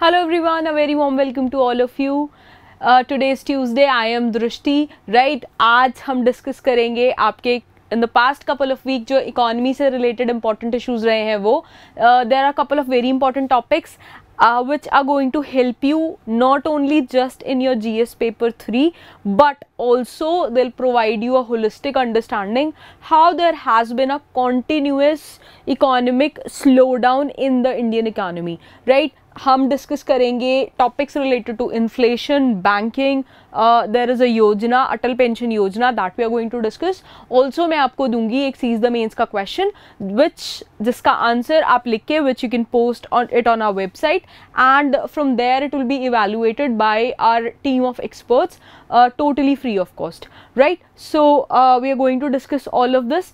Hello everyone, a very warm welcome to all of you. Uh, today is Tuesday. I am दृष्टि Right. आज हम discuss करेंगे आपके in the past couple of week जो economy से related important issues रहे हैं वो there are couple of very which are going to help you not only just in your GS paper 3 but also they'll provide you a holistic understanding how there has been a continuous economic slowdown in the Indian economy right हम discuss करेंगे topics related to inflation banking there is a yojana Atal pension Yojana that we are going to discuss also मैं आपको दूंगी एक seize the mains का question which जिसका answer आप लिख के which you can post on it on our website and from there it will be evaluated by our team of experts totally free of cost right so we are going to discuss all of this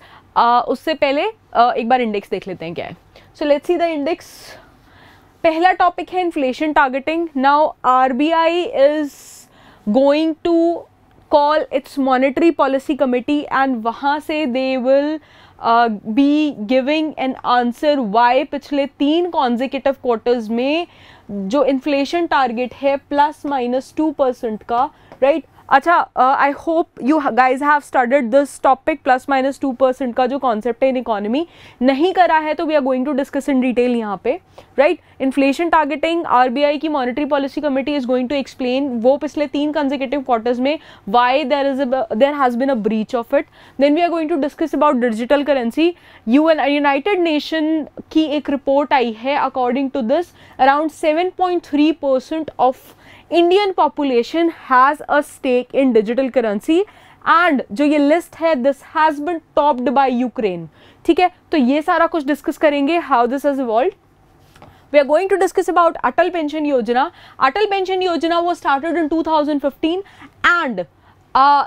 उससे पहले uh, एक बार index देख लेते हैं क्या है so let's see the index पहला topic है inflation targeting now RBI is going to call its monetary policy committee and वहाँ से they will be giving an answer why पिछले तीन कॉन्जिकेटिव क्वार्टर्स में जो इन्फ्लेशन टारगेट है प्लस माइनस टू परसेंट का राइट अच्छा I hope you guys have started this topic plus minus two percent का जो कॉन्सेप्ट है इन इकोनॉमी नहीं करा है तो we are going to discuss in detail यहाँ पे राइट इन्फ्लेशन टारगेटिंग आई की monetary policy committee is going to explain वो पिछले तीन कंजिकेटिव क्वार्टर्स में why there is there has been a breach of it then we are going to discuss about digital currency U N United Nation की एक report आई है according to this around seven point three percent of Indian population has a stake in digital currency and जो ये list है this has been topped by Ukraine ठीक है तो ये सारा कुछ डिस्कस करेंगे how this is evolve we are going to discuss about atal pension yojana atal pension yojana was started in 2015 and uh,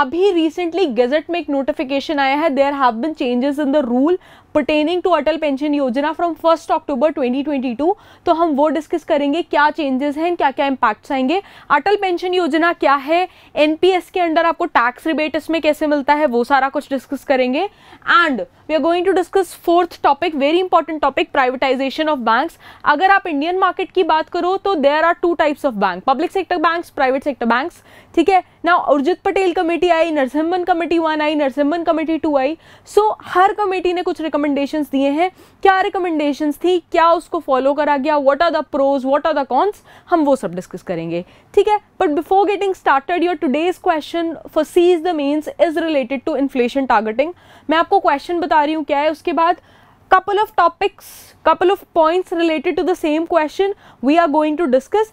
अभी रिसेंटली गजट में एक नोटिफिकेशन आया है there have been changes in the rule pertaining to Atal pension Yojana from first October 2022 तो हम वो discuss करेंगे क्या चेंजेस हैं क्या क्या इम्पैक्ट्स आएंगे अटल पेंशन योजना क्या है एनपीएस के अंडर आपको टैक्स रिबेट इसमें कैसे मिलता है वो सारा कुछ डिस्कस करेंगे and we are going to discuss fourth topic very important topic privatization of bank अगर आप इंडियन मार्केट की बात करो तो there are two types of bank public sector bank private sector bank ठीक है ना उर्जित पटेल कमेटी आई नरसिम्हन कमेटी वन आई नरसिम्हन कमेटी टू आई सो हर कमेटी ने कुछ रिकमेंड रिकमेंडेशन दिए हैं क्या रिकमेंडेशन थी क्या उसको फॉलो करा गया what are the pros what are the cons हम वो सब डिस्कस करेंगे ठीक है but before getting started your today's question for seize the mains is related to inflation targeting मैं आपको क्वेश्चन बता रही हूँ क्या है उसके बाद couple of topics couple of points related to the same question we are going to discuss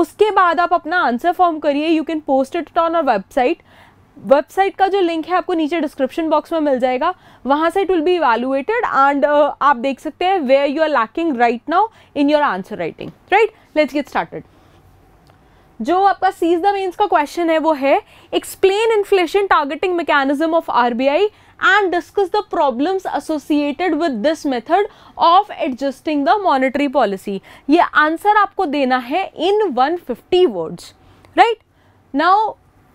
उसके बाद आप अपना आंसर फॉर्म करिए you can post it on our website website का जो लिंक है आपको नीचे डिस्क्रिप्शन बॉक्स में मिल जाएगा वहाँ से it will be evaluated and आप देख सकते हैं where you are lacking right now in your answer writing right let's get started जो आपका सीज द मेन्स का क्वेश्चन है वो है explain inflation targeting mechanism of RBI and discuss the problems associated with this method of adjusting the monetary policy ये answer आपको देना है इन 150 वर्ड्स राइट नाउ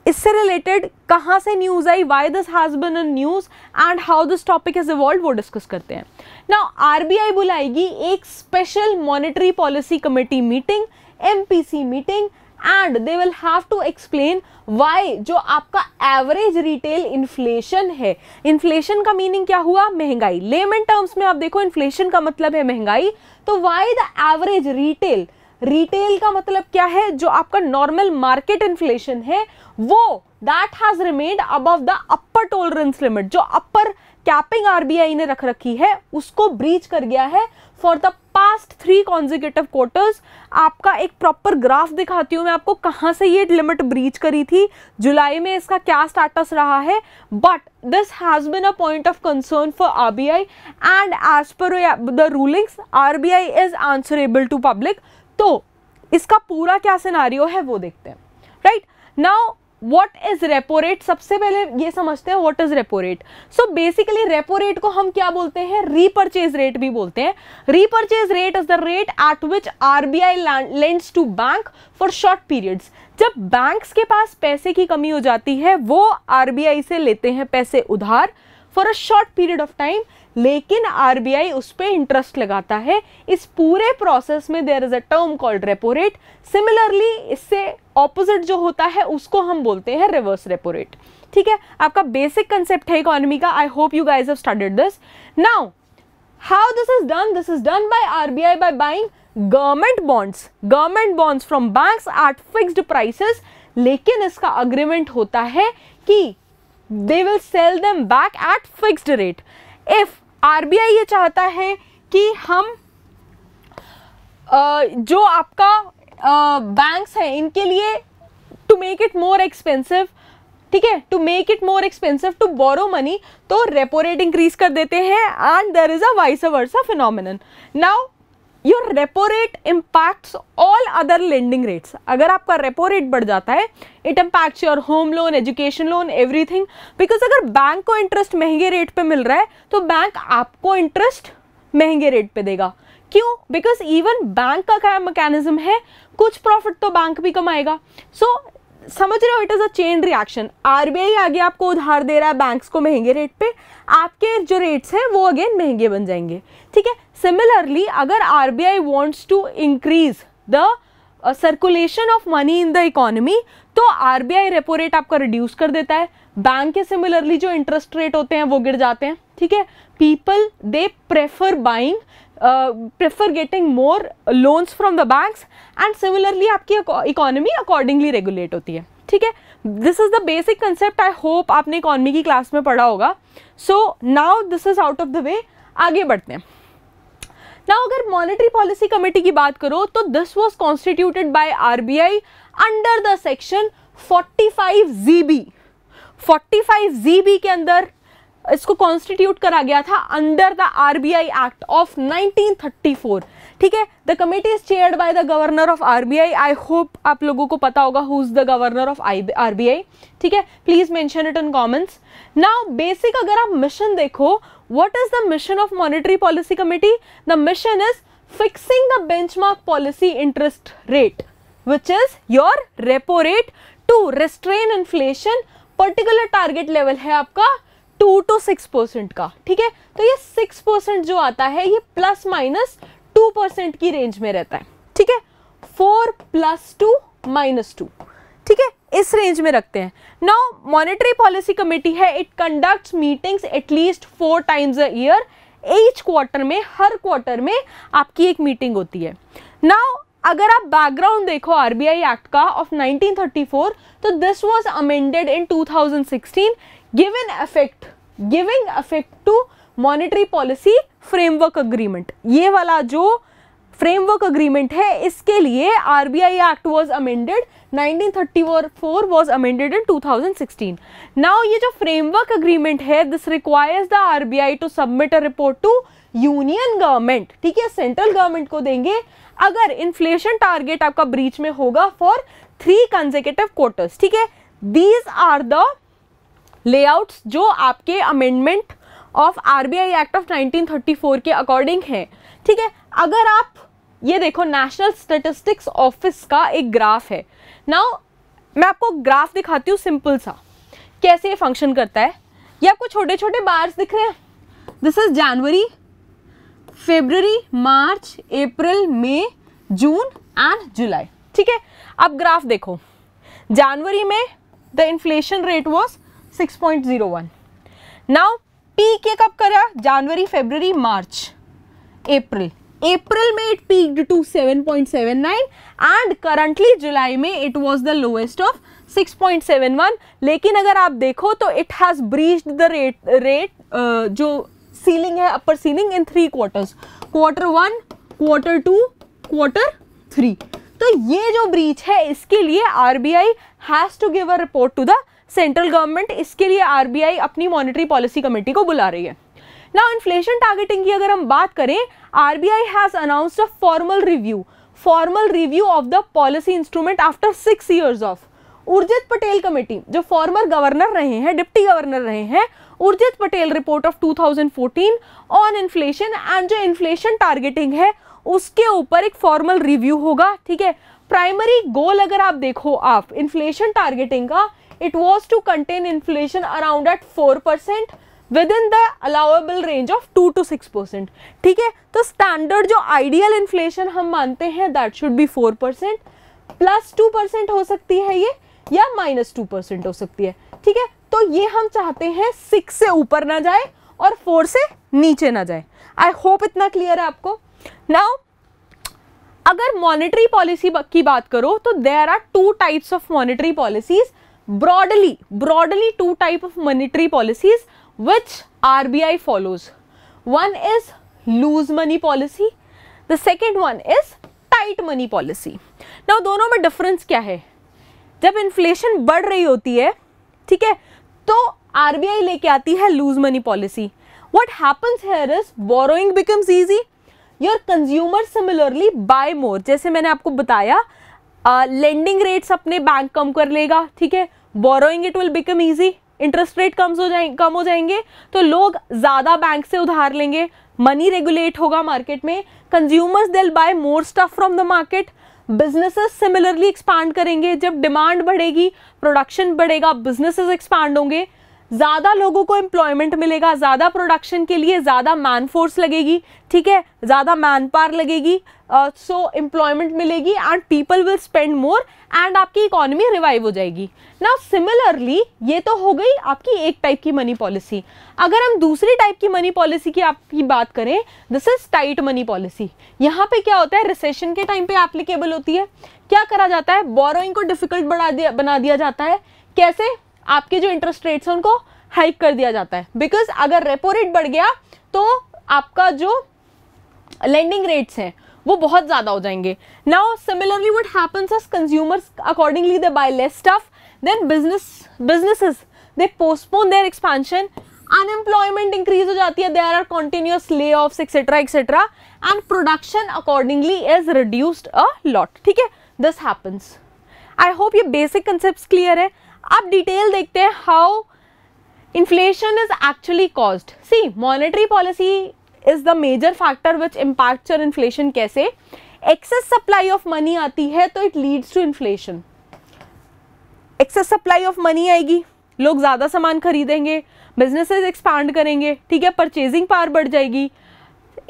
इससे रिलेटेड कहाँ से न्यूज़ आई why this has been a news and how this topic is evolve वो डिस्कस करते हैं ना आरबीआई बुलाएगी एक special monetary policy committee meeting MPC meeting and they will have to explain why जो आपका एवरेज रिटेल इन्फ्लेशन है इन्फ्लेशन का मीनिंग क्या हुआ महंगाई लेमन टर्म्स में आप देखो इन्फ्लेशन का मतलब है महंगाई तो why the average retail retail का मतलब क्या है जो आपका नॉर्मल मार्केट इन्फ्लेशन है वो that has remained above the upper tolerance limit जो अपर कैपिंग आरबीआई ने रख रखी है उसको ब्रीच कर गया है for the past three consecutive quarters आपका एक प्रॉपर ग्राफ दिखाती हूँ मैं आपको कहाँ से ये लिमिट ब्रीच करी थी जुलाई में इसका क्या स्टेटस रहा है but this has been a point of concern for R B I and as per the rulings R B I is answerable to public तो इसका पूरा क्या सिनारियो है वो देखते हैं right now what is repo rate सबसे पहले ये समझते हैं what is repo rate so basically repo rate को हम क्या बोलते हैं रीपरचेज रेट भी बोलते हैं repurchase rate is the rate at which R B I lends to bank for short periods जब बैंक्स के पास पैसे की कमी हो जाती है वो आर बी आई से लेते हैं पैसे उधार for a short period of time लेकिन आरबीआई उस पर इंटरेस्ट लगाता है इस पूरे प्रोसेस में there is a term called repo rate similarly इससे ऑपोजिट जो होता है उसको हम बोलते हैं रिवर्स रेपो रेट ठीक है आपका बेसिक कंसेप्ट है इकोनॉमी का I hope you guys have studied this now how this is done this is done by I by buying government bonds government bonds from banks at fixed prices लेकिन इसका agreement होता है कि they will sell them back at fixed rate if RBI ये चाहता है कि हम जो आपका बैंक्स हैं इनके लिए to make it more expensive ठीक है to make it more expensive to borrow money तो रेपो रेट इंक्रीज कर देते हैं and there is a vice a phenomenon now your repo rate impacts all other lending rates अगर आपका repo rate बढ़ जाता है it impacts your home loan education loan everything because अगर बैंक को इंटरेस्ट महंगे रेट पे मिल रहा है तो बैंक आपको इंटरेस्ट महंगे रेट पे देगा क्यों बिकॉज इवन बैंक का क्या मैकेनिज्म है कुछ प्रॉफिट तो बैंक भी कमाएगा सो समझ रहे हो it is a chain reaction RBI आगे आपको उधार दे रहा है बैंक्स को महंगे रेट पे आपके जो रेट्स हैं वो अगेन महंगे बन जाएंगे ठीक है सिमिलरली अगर R B I wants to increase the circulation of money in the economy तो R B I repo rate आपका रिड्यूस कर देता है बैंक के सिमिलरली जो इंटरेस्ट रेट होते हैं वो गिर जाते हैं ठीक है people they prefer buying prefer getting more loans from the banks and similarly आपकी इकोनॉमी अकॉर्डिंगली रेगुलेट होती है ठीक है this is the basic concept I hope आपने इकॉनमी की क्लास में पढ़ा होगा so now this is out of the way आगे बढ़ते हैं ना अगर मॉनेटरी पॉलिसी कमेटी की बात करो तो this was constituted by R B I under the section forty five Z B 45 B के अंदर इसको कॉन्स्टिट्यूट करा गया था under the RBI act of 1934 ठीक है the committee is chaired by the governor of RBI I hope आप लोगों को पता होगा who is the governor of RBI ठीक है please mention it in comments now basic अगर आप मिशन देखो what is the mission of monetary policy committee the mission is fixing the benchmark policy interest rate which is your repo rate to restrain inflation particular target level है आपका to to six percent का ठीक है तो ये six percent जो आता है ये प्लस माइनस टू परसेंट की रेंज में रहता है ठीक है four plus two minus two ठीक है इस रेंज में रखते हैं नाउ मॉनेटरी पॉलिसी कमेटी है it conducts meetings at least four times a year quarter में हर क्वार्टर में आपकी एक मीटिंग होती है नाउ अगर आप बैकग्राउंड देखो आरबीआई एक्ट का ऑफ 1934 तो this was amended in 2016 given effect giving effect to monetary policy framework agreement ये वाला जो फ्रेमवर्क अग्रीमेंट है इसके लिए RBI act was amended 1934 was amended in 2016 now ये जो फ्रेमवर्क अग्रीमेंट है this requires the RBI to submit a report to union government ठीक है सेंट्रल गवर्नमेंट को देंगे अगर इन्फ्लेशन टारगेट आपका ब्रीच में होगा फॉर थ्री कंजेकेटिव क्वार्टर्स ठीक है दीज आर द लेआउट्स जो आपके amendment of RBI act of 1934 के अकॉर्डिंग है ठीक है अगर आप ये देखो नेशनल स्टेटिस्टिक्स ऑफिस का एक ग्राफ है नाउ मैं आपको ग्राफ दिखाती हूँ सिंपल सा कैसे ये फंक्शन करता है ये आपको छोटे छोटे बार्स दिख रहे हैं this is January February March April May June and July ठीक है अब ग्राफ देखो जनवरी में the inflation rate was 6.01 now पी के कब करा January February March April April में it peak to 7.79 and currently July में it was the lowest of 6.71 लेकिन अगर आप देखो तो it has breached the rate rate जो सीलिंग है upper ceiling in three quarters quarter one quarter two quarter three तो ये जो ब्रीच है इसके लिए R B I has to give a report to the central government इसके लिए आर बी आई अपनी मॉनिटरी पॉलिसी कमेटी को बुला रही है ना इन्फ्लेशन टारगेटिंग की अगर हम बात करें R B I has announce a formal review formal review of the policy instrument after six years of Urjit Patel committee जो फॉर्मर गवर्नर रहे हैं डिप्टी गवर्नर रहे हैं Urjit Patel report of 2014 on inflation and जो इन्फ्लेशन टारगेटिंग है उसके ऊपर एक फॉर्मल रिव्यू होगा ठीक है प्राइमरी गोल अगर आप देखो आप इन्फ्लेशन टारगेटिंग का it was to contain inflation around at four percent with in the allowable range of two to six percent ठीक है तो स्टैंडर्ड जो आइडियल इन्फ्लेशन हम मानते हैं that should be four percent plus two percent हो सकती है ये या माइनस टू परसेंट हो सकती है ठीक है तो ये हम चाहते हैं सिक्स से ऊपर ना जाए और फोर से नीचे ना जाए आई होप इतना क्लियर है आपको नाउ अगर मॉनेटरी पॉलिसी की बात करो तो there are two types of monetary policies broadly broadly two type of monetary policies which R B I follows one is loose money policy the second one is tight money policy now दोनों में difference क्या है जब inflation बढ़ रही होती है ठीक है तो आरबीआई लेके आती है loose money policy what happens here is borrowing becomes easy जैसे मैंने आपको बताया लेंडिंग uh, रेट्स अपने बैंक कम कर लेगा ठीक है borrowing it will become easy interest rate कम हो जाएंगे कम हो जाएंगे तो लोग ज़्यादा बैंक से उधार लेंगे मनी रेगुलेट होगा मार्केट में consumers will buy more stuff from the market businesses similarly expand करेंगे जब डिमांड बढ़ेगी प्रोडक्शन बढ़ेगा बिजनेसेस एक्सपांड होंगे ज़्यादा लोगों को एम्प्लॉयमेंट मिलेगा ज़्यादा प्रोडक्शन के लिए ज़्यादा मैन फोर्स लगेगी ठीक है ज़्यादा मैन पावर लगेगी सो एम्प्लॉयमेंट मिलेगी and people will spend more and आपकी इकोनॉमी रिवाइव हो जाएगी ना सिमिलरली ये तो हो गई आपकी एक टाइप की मनी पॉलिसी अगर हम दूसरी टाइप की मनी पॉलिसी की आपकी बात करें this is tight money policy यहाँ पे क्या होता है रिसेशन के टाइम पे एप्लीकेबल होती है क्या करा जाता है बोरोइंग को डिफिकल्ट बना दिया बना दिया जाता है कैसे आपके जो इंटरेस्ट रेट्स हैं उनको हाइक कर दिया जाता है बिकॉज अगर रेपो रेट बढ़ गया तो आपका जो लेंडिंग रेट्स हैं वो बहुत ज़्यादा हो जाएंगे now similarly what happens as consumers accordingly they buy less stuff then business businesses they postpone their expansion unemployment increase हो जाती है there are continuous lay off etcetera etcetera and production accordingly is reduced a lot ठीक है this happens I hope ये basic concept clear है अब detail देखते हैं how inflation is actually caused see monetary policy is the major factor which impact your inflation कैसे excess supply of money आती है तो it leads to inflation excess supply of money आएगी लोग ज़्यादा सामान खरीदेंगे बिजनेसेस एक्सपांड करेंगे ठीक है परचेजिंग पावर बढ़ जाएगी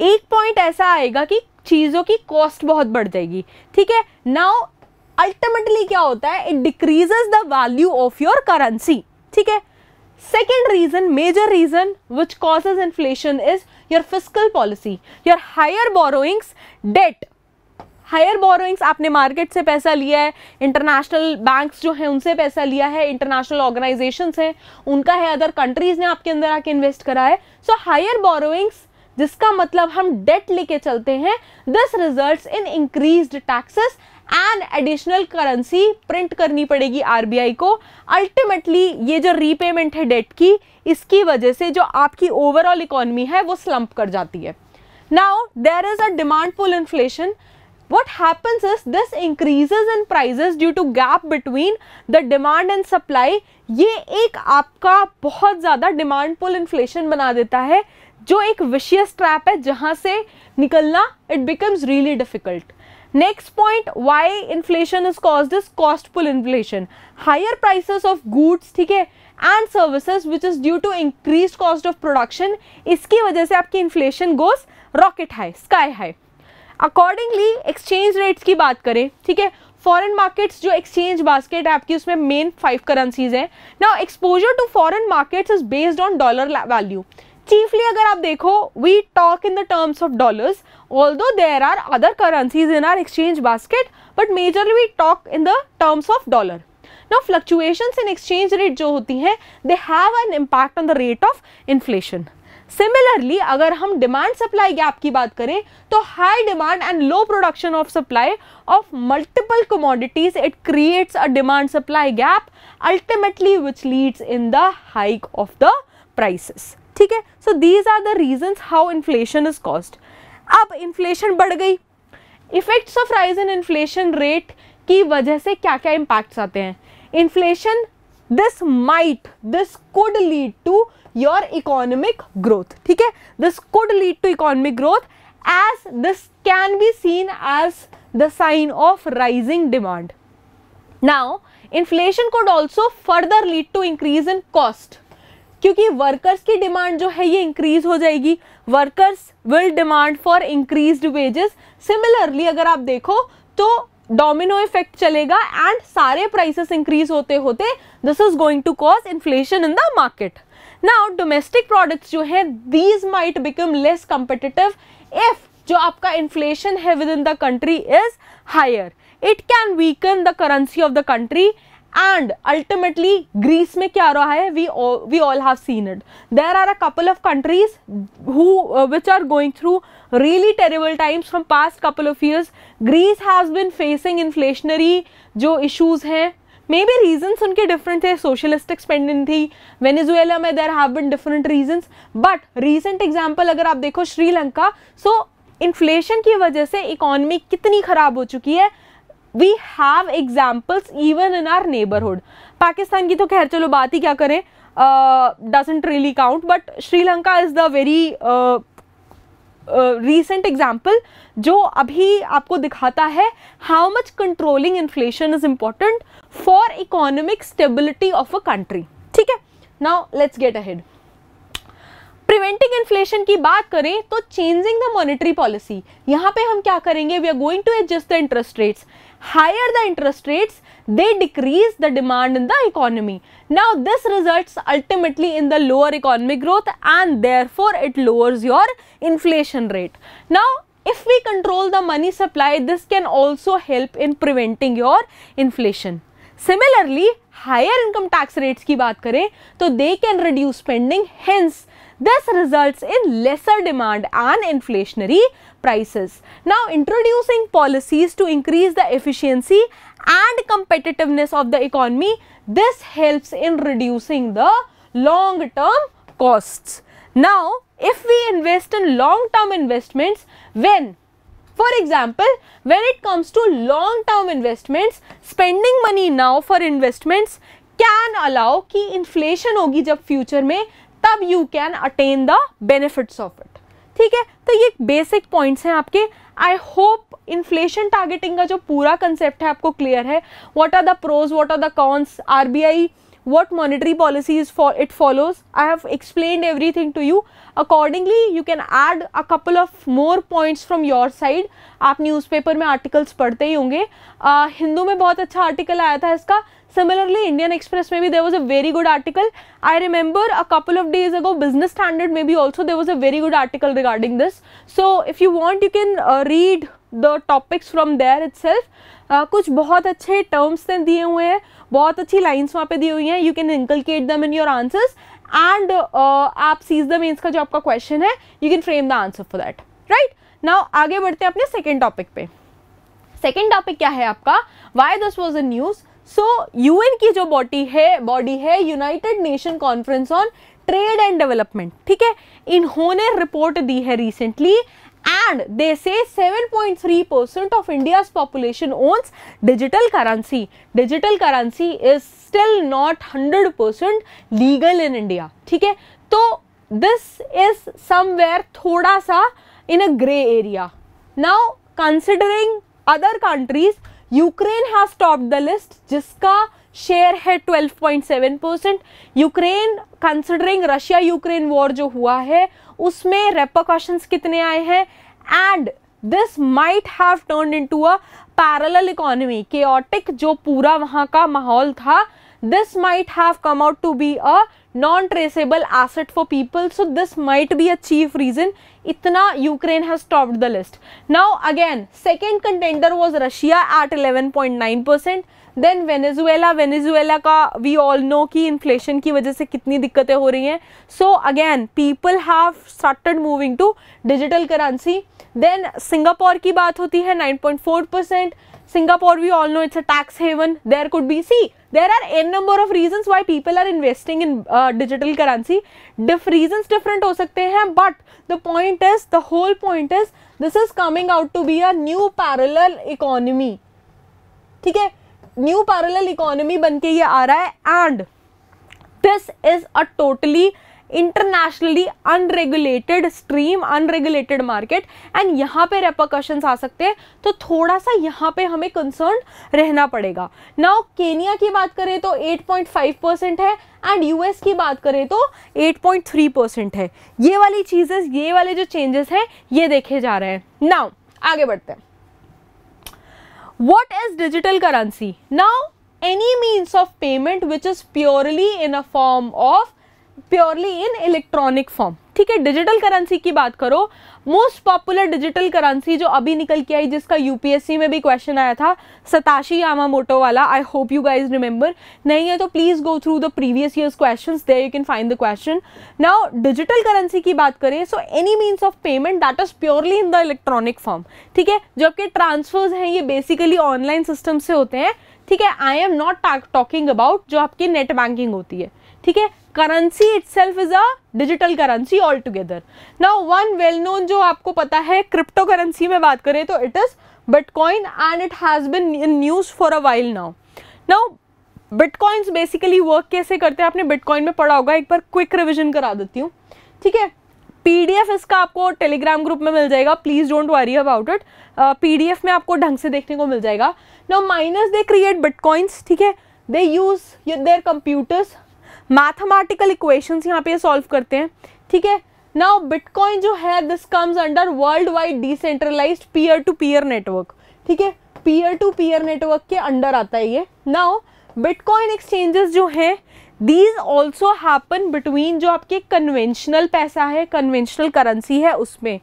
एक पॉइंट ऐसा आएगा कि चीज़ों की कॉस्ट बहुत बढ़ जाएगी ठीक है नाउ अल्टीमेटली क्या होता है it decreases the value of your currency ठीक है second reason major reason which causes inflation is your fiscal policy your higher borrowings debt higher borrowings आपने मार्केट से पैसा लिया है इंटरनेशनल बैंक्स जो हैं उनसे पैसा लिया है इंटरनेशनल ऑर्गेनाइजेशन हैं उनका है अदर कंट्रीज़ ने आपके अंदर आके इन्वेस्ट करा है सो हायर बोरोइंग्स जिसका मतलब हम डेट लेके चलते हैं this result in increase taxes an additional currency print करनी पड़ेगी आरबीआई को अल्टीमेटली ये जो रीपेमेंट है डेट की इसकी वजह से जो आपकी ओवरऑल इकोनमी है वो स्लम्प कर जाती है now there is a demand pull inflation what happens is this increase in price due to gap between the demand and supply ये एक आपका बहुत ज़्यादा डिमांड फुल इन्फ्लेशन बना देता है जो एक विशियस ट्रैप है जहाँ से निकलना it becomes really difficult next point why inflation is cause this cost pull inflation higher prices of goods ठीक है and services which is due to increase cost of production इसकी वजह से आपकी inflation goes rocket high sky high accordingly exchange rates की बात करें ठीक है फॉरेन मार्केट्स जो एक्सचेंज बास्केट है आपकी उसमें मेन फाइव करेंसीज हैं now exposure to foreign markets is based on dollar value chiefly अगर आप देखो we talk in the terms of dollars although there are other currencies in our exchange basket but majorly we talk in the terms of dollar no fluctuation in exchange rate जो होती हैं they have an impact on the rate of inflation similarly अगर हम demand supply gap की बात करें तो high demand and low production of supply of multiple commodities it creates a demand supply gap ultimately which leads in the hike of the prices ठीक है so these are the reason how inflation is caused अब inflation बढ़ गई effects of rise in inflation rate की वजह से क्या क्या इम्पैक्ट्स आते हैं inflation this might this could lead to your economic growth ठीक है this could lead to economic growth as this can be seen as the sign of rising demand now inflation could also further lead to increase in cost क्योंकि workers की demand जो है ये increase हो जाएगी workers will demand for increase wages similarly अगर आप देखो तो डोमिनो इफेक्ट चलेगा एंड सारे प्राइसेस इंक्रीज होते होते this is going to cause inflation in the market now domestic products जो है these might become less competitive if जो आपका इन्फ्लेशन है with in the country is higher it can weaken the currency of the country and ultimately Greece में क्या रहा है we we all have seen it there are a couple of countries who which are going through really terrible times from past couple of years Greece has been facing inflationary जो issues हैं may be reasons उनके different थे socialistic spending थी Venezuela में there have been different reason but recent example अगर आप देखो श्रीलंका सो inflation की वजह से इकॉनमी कितनी खराब हो चुकी है we have examples even in our neighbourhood Pakistan की तो खैर चलो बात ही क्या करें doesn't really count but Sri Lanka is the very recent uh, example uh, uh, जो अभी आपको दिखाता है how much controlling inflation is important for economic stability of a country ठीक है now let's get ahead preventing inflation की बात करें तो चेंजिंग द मॉनेटरी पॉलिसी यहाँ पे हम क्या करेंगे we are going to adjust the interest rates higher the interest rates, they decrease the demand in the economy. Now, this results ultimately in the lower economic growth and therefore it lowers your inflation rate. Now, if we control the money supply, this can also help in preventing your inflation. Similarly, higher income tax rates ki baat kare, तो they can reduce spending, hence this results in lesser demand and inflationary prices. Now introducing policies to increase the efficiency and competitiveness of the economy, this helps in reducing the long term costs. Now if we invest in long term investments, when for example, when it comes to long term investments, spending money now for investments can allow key inflation होगी jab future में tab you can attain the benefits of it. ठीक है तो ये basic points हैं आपके I hope inflation targeting का जो पूरा कंसेप्ट है आपको क्लियर है what are the pros what are the cons RBI what monetary policy is for it follows i have explained everything to you accordingly you can add a couple of more points from your side aap newspaper mein articles padhte hi honge uh, hindu mein bahut acha article aaya tha iska similarly indian express mein bhi there was a very good article i remember a couple of days ago business standard mein bhi also there was a very good article regarding this so if you want you can uh, read the topics from there itself uh, kuch bahut acche terms ने diye hue hain बहुत अच्छी lines वहाँ पे दी हुई हैं you can inculcate them in your answers and आप seize the means का जो आपका क्वेश्चन है you can frame the answer for that right now आगे बढ़ते हैं अपने सेकेंड टॉपिक पे सेकेंड टॉपिक क्या है आपका why this was a news so UN की जो बॉडी है बॉडी है United Nation Conference on Trade and Development ठीक है इन्होंने रिपोर्ट दी है recently and they say 7.3% of India's population owns digital currency. Digital currency is still not 100% legal in India. Okay, so this is somewhere thoda sa in a gray area. Now considering other countries, Ukraine has topped the list जिसका share है 12.7 percent Ukraine considering Russia Ukraine war जो हुआ है उसमें repercussions कितने आए हैं and this might have turn in to a parallel economy के जो पूरा वहाँ का माहौल था this might have come out to be a non traceable asset for people so this might be a chief reason इतना Ukraine has stopped the list now again second contender was Russia eight nine percent then Venezuela Venezuela का we all know कि inflation की वजह से कितनी दिक्कतें हो रही हैं so again people have started moving to digital currency then Singapore की बात होती है 9.4 percent Singapore we all know it's a tax haven there could be see there are an number of reason why people are investing in digital currency diff reason different हो सकते हैं but the point is the whole point is this is coming out to be a new parallel economy ठीक है new parallel economy बन के ये आ रहा है and this is a totally internationally unregulated stream unregulated market and यहाँ पे रेपोकॉशंस आ सकते हैं तो थोड़ा सा यहाँ पे हमें कंसर्न रहना पड़ेगा नाउ केनिया की बात करें तो 8.5 परसेंट है एंड यूएस की बात करें तो 8.3 परसेंट है ये वाली चीज़ें ये वाले जो चेंजेस हैं ये देखे जा रहे हैं नाउ आगे बढ़ते हैं What is digital currency? Now, any means of payment which is purely in a form of purely in electronic form ठीक है डिजिटल करेंसी की बात करो मोस्ट पॉपुलर डिजिटल करेंसी जो अभी निकल के आई जिसका यूपीएससी में भी क्वेश्चन आया था सताशी यामा मोटो वाला I hope you guys remember नहीं है तो please go through the previous years question they you can find the question now digital currency की बात करें so any means of payment that is purely in the electronic form ठीक है जो आपके ट्रांसफर्स हैं ये बेसिकली ऑनलाइन सिस्टम से होते हैं ठीक है I am not talking about जो आपकी नेट बैंकिंग होती है ठीक है currency itself is a digital currency all together now one well known जो आपको पता है क्रिप्टो करेंसी में बात करें तो it is bitcoin and it has been in news for a while now now bitcoins basically work कैसे करते हैं आपने बिटकॉइन में पढ़ा होगा एक बार क्विक रिविजन करा देती हूँ ठीक है पीडीएफ इसका आपको टेलीग्राम ग्रुप में मिल जाएगा please don't worry about it PDF में आपको ढंग से देखने को मिल जाएगा now miners they create bitcoins ठीक है they use their computers mathematical equations यहाँ पे सॉल्व करते हैं ठीक है नाउ बिटकॉइन जो है this comes under world wide decentralize peer to peer network ठीक है पीयर टू पीयर नेटवर्क के अंडर आता है ये नाउ बिटकॉइन एक्सचेंजेस जो हैं दीज ऑल्सो हैपन बिटवीन जो आपके कन्वेंशनल पैसा है कन्वेंशनल करेंसी है उसमें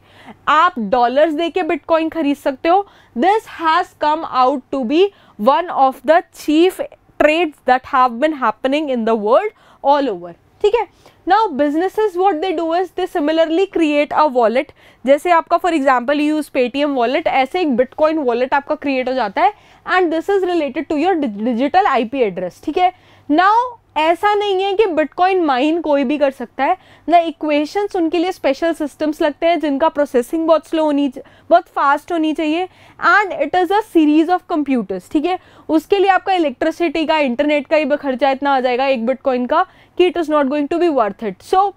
आप डॉलर्स दे के बिटकॉइन खरीद सकते हो this has come out to be one of the chief trades that have been happening in the world all over ठीक है now businesses what they do is they similarly create a wallet जैसे आपका for example use Paytm wallet ऐसे एक bitcoin wallet आपका create हो जाता है and this is related to your digital IP address ठीक है नाउ ऐसा नहीं है कि बिटकॉइन माइन कोई भी कर सकता है ना इक्वेशंस उनके लिए स्पेशल सिस्टम्स लगते हैं जिनका प्रोसेसिंग बहुत स्लो होनी बहुत फास्ट होनी चाहिए and it is a series of computers ठीक है उसके लिए आपका इलेक्ट्रिसिटी का इंटरनेट का ही खर्चा इतना आ जाएगा एक बिटकॉइन का कि it is not going to be worth it so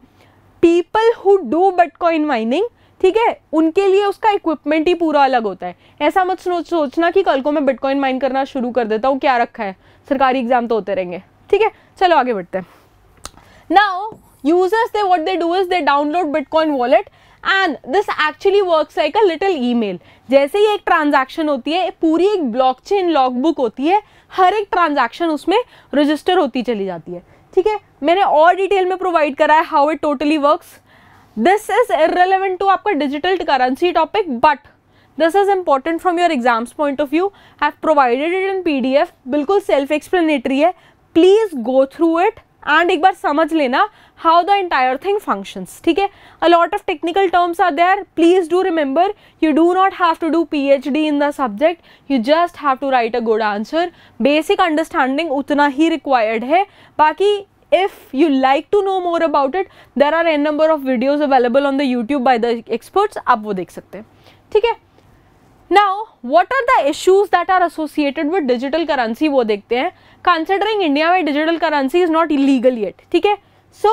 people who do bitcoin mining ठीक है उनके लिए उसका इक्विपमेंट ही पूरा अलग होता है ऐसा मत सोचना कि कल को मैं बिटकॉइन माइन करना शुरू कर देता हूँ क्या रखा है सरकारी एग्जाम तो होते रहेंगे ठीक है चलो आगे बढ़ते हैं now users they what they do is they download bitcoin wallet and this actually works like a little email जैसे ही एक ट्रांजैक्शन होती है पूरी एक ब्लॉकचेन लॉगबुक होती है हर एक ट्रांजैक्शन उसमें रजिस्टर होती चली जाती है ठीक है मैंने और डिटेल में प्रोवाइड करा है how it totally works this is irrelevant to आपका digital currency topic but this is important from your exams point of view have provided it in P बिल्कुल सेल्फ एक्सप्लेनेटरी है please go through it and एक बार समझ लेना how the entire thing functions ठीक है a lot of technical terms are there please do remember you do not have to do PhD in the subject you just have to write a good answer basic understanding उतना ही required है बाकी if you like to know more about it there are n number of videos available on the youtube by the experts आप वो देख सकते हैं ठीक है now what are the issues that are associated with digital currency वो देखते हैं कंसिडरिंग इंडिया में digital currency is not illegal yet ठीक है so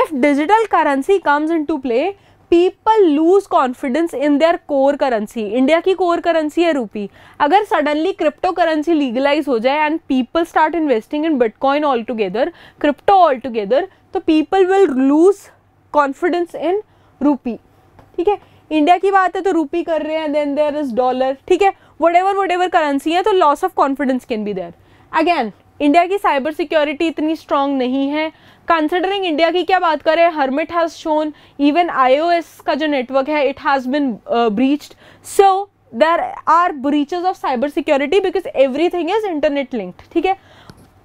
if digital currency comes in to play people lose confidence in their core currency India की core currency है rupee अगर suddenly crypto currency legalize हो जाए and people start investing in bitcoin all together crypto all together तो people will lose confidence in rupee ठीक है India की बात है तो रूपी कर रहे हैं देन देयर इज डॉलर ठीक है whatever whatever currency है तो loss of confidence can be there again India की साइबर सिक्योरिटी इतनी स्ट्रांग नहीं है कंसिडरिंग इंडिया की क्या बात करें हरमिट हैज़ शोन इवन आई का जो नेटवर्क है it has been breached so there are breaches of cyber security because everything is internet linked ठीक है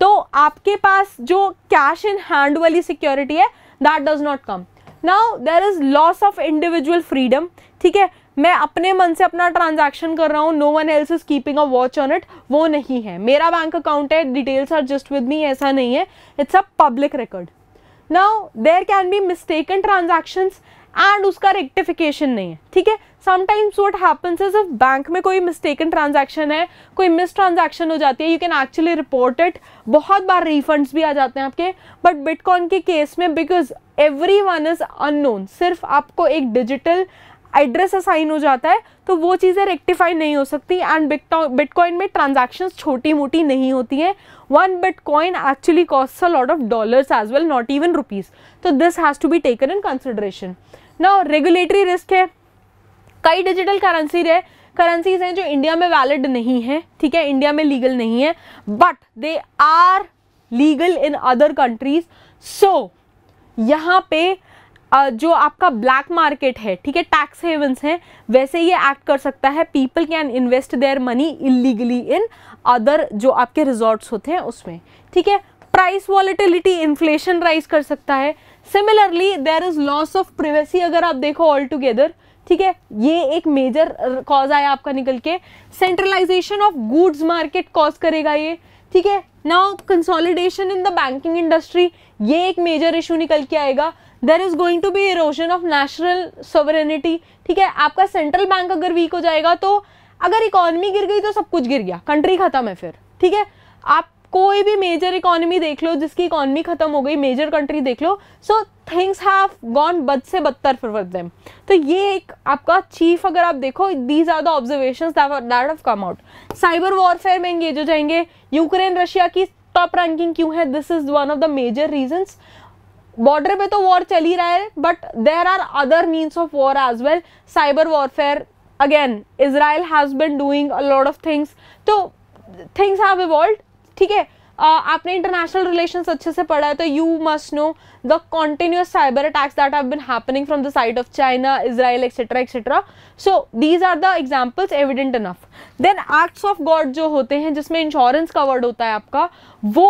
तो आपके पास जो कैश इन हैंड वाली सिक्योरिटी है that does not come now there is loss of individual freedom ठीक है मैं अपने मन से अपना ट्रांजैक्शन कर रहा हूँ no one else is keeping a watch on it वो नहीं है मेरा बैंक अकाउंट है details are just with me ऐसा नहीं है it's a public record now there can be mistake in transactions and उसका रेक्टिफिकेशन नहीं है ठीक है sometimes what happens is bank में कोई मिस्टेक इन ट्रांजेक्शन है कोई मिस ट्रांजेक्शन हो जाती है you can actually report it बहुत बार रिफंड्स भी आ जाते हैं आपके बट बिटकॉइन के केस में because everyone is unknown सिर्फ आपको एक डिजिटल एड्रेस असाइन हो जाता है तो वो चीज़ें रेक्टिफाई नहीं हो सकती एंड बिटकॉइन में ट्रांजैक्शंस छोटी मोटी नहीं होती हैं one bitcoin actually cost a lot of dollars as well not even rupees तो this has to be taken in consideration ना रेगुलेटरी रिस्क है कई डिजिटल करेंसी रहे करेंसीज हैं जो इंडिया में वैलिड नहीं है ठीक है इंडिया में लीगल नहीं है but they are legal in other countries so यहाँ पे जो आपका ब्लैक मार्केट है ठीक है टैक्स हेवंस हैं वैसे ये एक्ट कर सकता है people can invest their money illegally in other जो आपके रिजॉर्ट्स होते हैं उसमें ठीक है प्राइस वॉलिटिलिटी इन्फ्लेशन राइज कर सकता है similarly there is loss of privacy अगर आप देखो ऑल टुगेदर ठीक है ये एक मेजर कॉज आया आपका निकल के centralization of goods market cause करेगा ये ठीक है now consolidation in the banking industry ये एक मेजर इशू निकल के आएगा there is going to be erosion of national sovereignty ठीक है आपका सेंट्रल बैंक अगर वीक हो जाएगा तो अगर इकोनॉमी गिर गई तो सब कुछ गिर गया कंट्री खत्म है फिर ठीक है आप कोई भी मेजर इकोनॉमी देख लो जिसकी इकोनॉमी खत्म हो गई मेजर कंट्री देख लो सो थिंग्स हैव गॉन बद से बदतर फॉर देम तो ये एक आपका चीफ अगर आप देखो these are the observation that of come out cyber warfare में एंगेज हो जाएंगे यूक्रेन रशिया की टॉप रैंकिंग क्यों है this is one of the major reason border पे तो वॉर चल ही रहा है but there are other means of war as well cyber warfare again Israel has been doing a lot of things तो things have evolve ठीक है आपने इंटरनेशनल रिलेशन अच्छे से पढ़ा है तो you must know the continuous cyber attacks that have been happening from the side of China Israel etcetera etcetera so these are the examples evident enough then acts of God जो होते हैं जिसमें insurance covered होता है आपका वो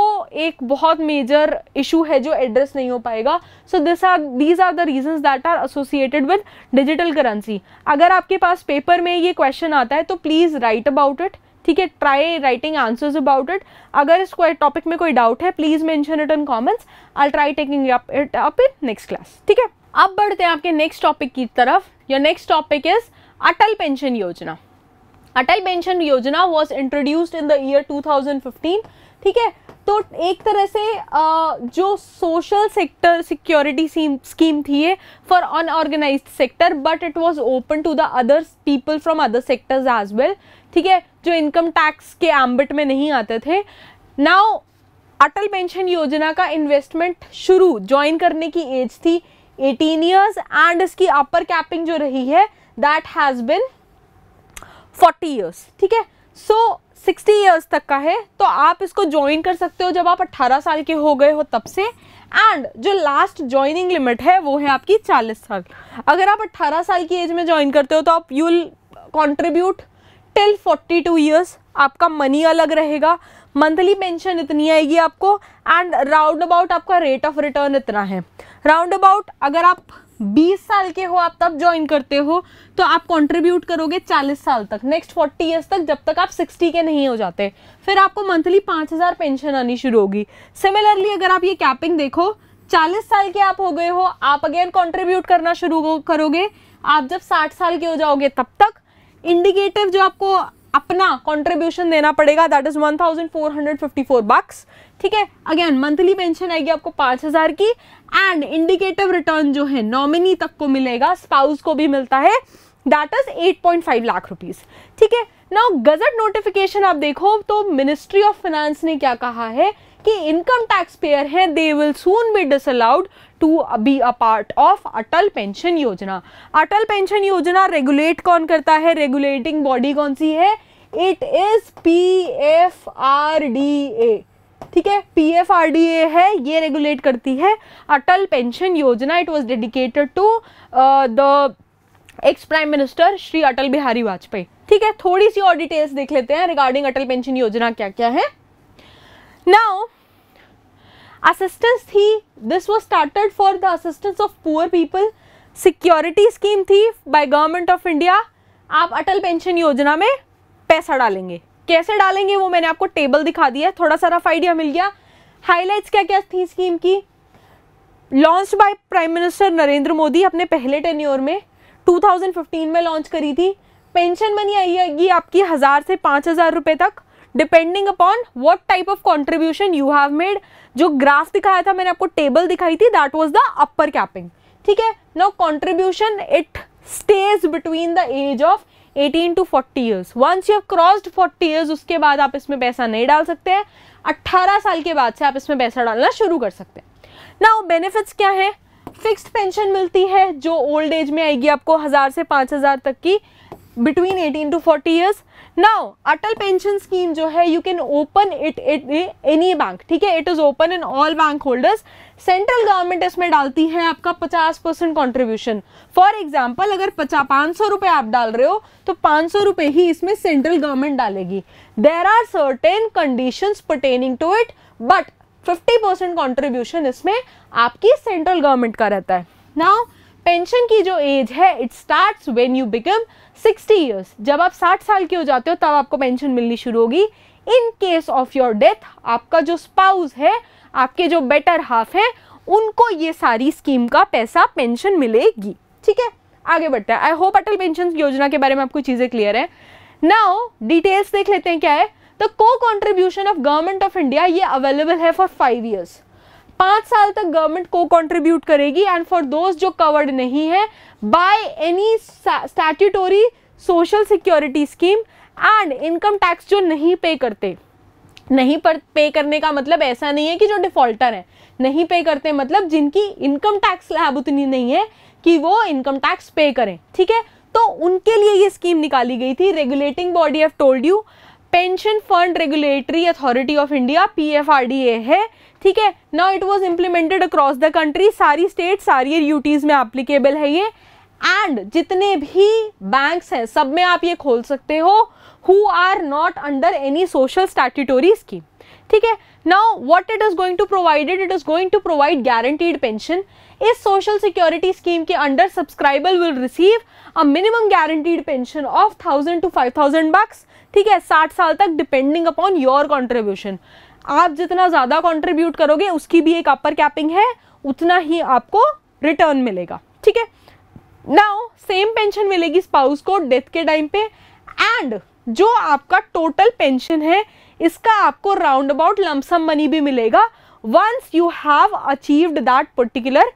एक बहुत मेजर इशू है जो एड्रेस नहीं हो पाएगा so this are these are the reason that are associated with digital currency अगर आपके पास पेपर में ये क्वेश्चन आता है तो प्लीज़ राइट अबाउट इट ठीक है try writing answers about it अगर इस टॉपिक में कोई डाउट है please mention it in comments I try taking it up in next class ठीक है अब बढ़ते हैं आपके नेक्स्ट टॉपिक की तरफ your next topic is Atal pension Yojana Atal pension Yojana was introduced in the year 2015 ठीक है तो एक तरह से जो सोशल सेक्टर सिक्योरिटी स्कीम थी ये for unorganise sector but it was open to the others people from other sectors as well ठीक है जो इनकम टैक्स के एम्बिट में नहीं आते थे नाउ अटल पेंशन योजना का इन्वेस्टमेंट शुरू ज्वाइन करने की एज थी 18 इयर्स एंड इसकी अपर कैपिंग जो रही है दैट हैज़ बिन 40 इयर्स ठीक है सो सिक्सटी ईयर्स तक का है तो आप इसको ज्वाइन कर सकते हो जब आप 18 साल के हो गए हो तब से एंड जो लास्ट ज्वाइनिंग लिमिट है वो है आपकी 40 साल अगर आप 18 साल की एज में ज्वाइन करते हो तो आप यूल कॉन्ट्रीब्यूट टिल 42 इयर्स आपका मनी अलग रहेगा मंथली पेंशन इतनी आएगी आपको एंड राउंड अबाउट आपका रेट ऑफ रिटर्न इतना है राउंड अबाउट अगर आप 20 साल के हो आप तब ज्वाइन करते हो तो आप कंट्रीब्यूट करोगे 40 साल तक नेक्स्ट 40 इयर्स तक जब तक आप 60 के नहीं हो जाते फिर आपको मंथली 5000 पेंशन आनी शुरू होगी सिमिलरली अगर आप ये कैपिंग देखो 40 साल के आप हो गए हो आप अगेन कंट्रीब्यूट करना शुरू करोगे आप जब 60 साल के हो जाओगे तब तक इंडिकेटिव जो आपको अपना कंट्रीब्यूशन देना पड़ेगा दैट इज 1454 बक्स ठीक है अगेन मंथली पेंशन आएगी आपको 5000 की एंड इंडिकेटिव रिटर्न जो है नॉमिनी तक को मिलेगा स्पाउस को भी मिलता है दैट इज 8.5 लाख रुपीस ठीक है नाउ गजट नोटिफिकेशन आप देखो तो मिनिस्ट्री ऑफ फाइनेंस ने क्या कहा है कि इनकम टैक्स पेयर है they will soon be disallowed to be a part of Atal pension Yojana Atal pension योजना रेगुलेट कौन करता है रेगुलेटिंग बॉडी कौन सी है it is P F R D A ठीक है P F R D A है ये रेगुलेट करती है Atal pension Yojana it was dedicated to the ex prime minister Shri Atal Bihari Vajpayee ठीक है थोड़ी सी और डिटेल्स देख लेते हैं रिगार्डिंग अटल पेंशन योजना क्या क्या है नाउ असिस्टेंस थी this was started for the assistance of poor people security scheme थी बाय गवर्नमेंट ऑफ इंडिया आप अटल पेंशन योजना में पैसा डालेंगे कैसे डालेंगे वो मैंने आपको टेबल दिखा दिया थोड़ा सा रफ आइडिया मिल गया हाईलाइट क्या क्या थी स्कीम की launch by prime minister Narendra Modi अपने पहले टेन्योर में 2015 में लॉन्च करी थी पेंशन मनी आएगी आपकी हज़ार से पाँच हज़ार रुपये तक depending upon what type of contribution you have made जो ग्राफ दिखाया था मैंने आपको टेबल दिखाई थी that was the upper capping ठीक है no contribution it stage between the age of 18 to 40 years once you have crossed 40 years उसके बाद आप इसमें पैसा नहीं डाल सकते हैं अट्ठारह साल के बाद से आप इसमें पैसा डालना शुरू कर सकते हैं ना बेनिफिट्स क्या है फिक्स्ड पेंशन मिलती है जो ओल्ड एज में आएगी आपको हज़ार से पाँच हज़ार तक की between 18 to 40 years now Atal pension scheme जो है you can open it it any bank ठीक है it is open in all bank holders central government इसमें डालती है आपका 50 परसेंट कॉन्ट्रीब्यूशन फॉर एग्जाम्पल अगर पचास पाँच सौ रुपये आप डाल रहे हो तो पाँच सौ रुपये ही इसमें सेंट्रल गवर्नमेंट डालेगी there are certain condition pertaining to it but fifty percent contribution इसमें आपकी सेंट्रल गवर्नमेंट का रहता है नाउ पेंशन की जो एज है it start when you become sixty years जब आप साठ साल के हो जाते हो तब आपको पेंशन मिलनी शुरू होगी in case of your death आपका जो स्पाउस है आपके जो बेटर हाफ है उनको ये सारी स्कीम का पैसा पेंशन मिलेगी ठीक है आगे बढ़ते हैं आई होप अटल पेंशन योजना के बारे में आपको चीज़ें क्लियर है नाउ डिटेल्स देख लेते हैं क्या है द को contribution of government of India ये अवेलेबल है फॉर फाइव ईयर्स पाँच साल तक गवर्नमेंट को कंट्रीब्यूट करेगी एंड फॉर दोज जो कवर्ड नहीं है by any statutory social security scheme and income tax जो नहीं पे करते नहीं पर पे करने का मतलब ऐसा नहीं है कि जो डिफॉल्टर है नहीं पे करते मतलब जिनकी इनकम टैक्स लाभ उतनी नहीं है कि वो इनकम टैक्स पे करें ठीक है तो उनके लिए ये स्कीम निकाली गई थी regulating body of told you pension fund regulatory authority of India P F R D A है ठीक है now it was implemented across the country सारी स्टेट सारी यूटीज में एप्लीकेबल है ये एंड जितने भी बैंक्स हैं सब में आप ये खोल सकते हो who are not under any social statutory scheme ठीक है now what it is going to provided it is going to provide guaranteed pension इस सोशल सिक्योरिटी स्कीम के under subscriber will receive a minimum guaranteed pension of thousand to five thousand bucks ठीक है साठ साल तक depending upon your contribution आप जितना ज़्यादा कॉन्ट्रीब्यूट करोगे उसकी भी एक अपर कैपिंग है उतना ही आपको रिटर्न मिलेगा ठीक है नाउ सेम पेंशन मिलेगी स्पाउस को डेथ के टाइम पे एंड जो आपका टोटल पेंशन है इसका आपको राउंड अबाउट लमसम मनी भी मिलेगा once you have achieved that particular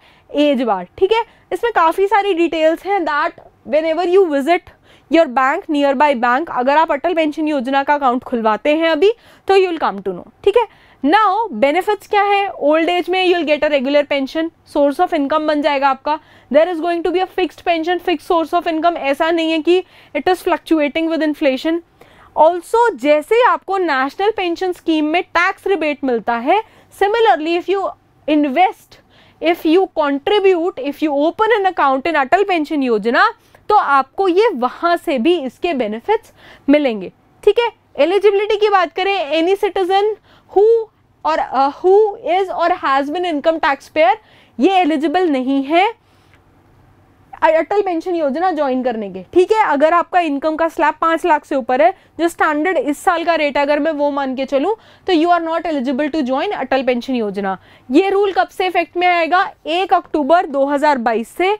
age bar ठीक है इसमें काफ़ी सारी डिटेल्स हैं that whenever you visit your bank nearby bank अगर आप अटल पेंशन योजना का अकाउंट खुलवाते हैं अभी तो you will come to know ठीक है नाउ बेनिफिट्स क्या है ओल्ड एज में you will get a regular pension source of income बन जाएगा आपका there is going to be a fixed pension fix source of income ऐसा नहीं है कि it is fluctuating with inflation also जैसे आपको नेशनल पेंशन स्कीम में टैक्स रिबेट मिलता है similarly if you invest if you contribute if you open an account in Atal pension Yojana तो आपको ये वहां से भी इसके बेनिफिट्स मिलेंगे ठीक है एलिजिबिलिटी की बात करें एनी सिटीजन हु और हु इज और has been income tax payer ये एलिजिबल नहीं है अटल पेंशन योजना ज्वाइन करने के ठीक है अगर आपका इनकम का स्लैब पांच लाख से ऊपर है जो स्टैंडर्ड इस साल का रेट अगर मैं वो मान के चलूँ तो you are not eligible to join Atal pension Yojana ये रूल कब से इफेक्ट में आएगा एक अक्टूबर 2022 से